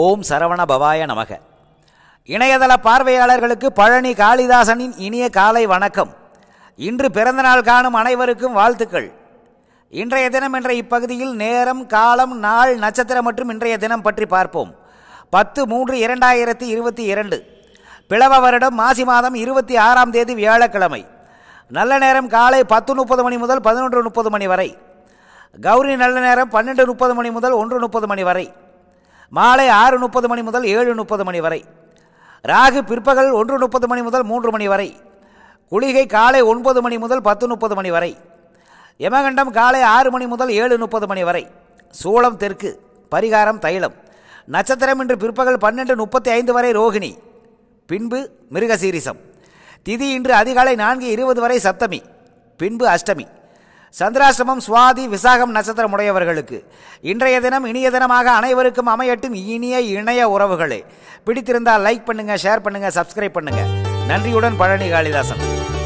ஓம் சரவண பவாய நமக இணையதள பார்வையாளர்களுக்கு பழனி காளிதாசனின் இனிய காலை வணக்கம் இன்று பிறந்தநாள் காணும் அனைவருக்கும் வாழ்த்துக்கள் இன்றைய தினம் என்ற இப்பகுதியில் நேரம் காலம் நாள் நட்சத்திரம் மற்றும் இன்றைய தினம் பற்றி பார்ப்போம் பத்து மூன்று இரண்டாயிரத்தி இருபத்தி இரண்டு பிளவ வருடம் மாசி மாதம் இருபத்தி ஆறாம் தேதி வியாழக்கிழமை நல்ல நேரம் காலை பத்து முப்பது மணி முதல் பதினொன்று முப்பது மணி வரை கௌரி நல்ல நேரம் பன்னெண்டு முப்பது மணி முதல் ஒன்று முப்பது மணி வரை மாலை ஆறு முப்பது மணி முதல் ஏழு முப்பது மணி வரை ராகு பிற்பகல் ஒன்று முப்பது மணி முதல் மூன்று மணி வரை குளிகை காலை ஒன்பது மணி முதல் பத்து முப்பது மணி வரை யமகண்டம் காலை ஆறு மணி முதல் ஏழு முப்பது மணி வரை சூளம் தெற்கு பரிகாரம் தைலம் நட்சத்திரம் இன்று பிற்பகல் பன்னெண்டு முப்பத்தி ஐந்து வரை ரோகிணி பின்பு மிருகசீரிசம் திதி இன்று அதிகாலை நான்கு இருபது வரை சப்தமி பின்பு அஷ்டமி சந்திராசிரமம் சுவாதி விசாகம் நட்சத்திரம் உடையவர்களுக்கு இன்றைய தினம் இனிய தினமாக அனைவருக்கும் அமையட்டும் இனிய இணைய உறவுகளே பிடித்திருந்தால் லைக் பண்ணுங்கள் ஷேர் பண்ணுங்கள் சப்ஸ்கிரைப் பண்ணுங்கள் நன்றியுடன் பழனி காளிதாசன்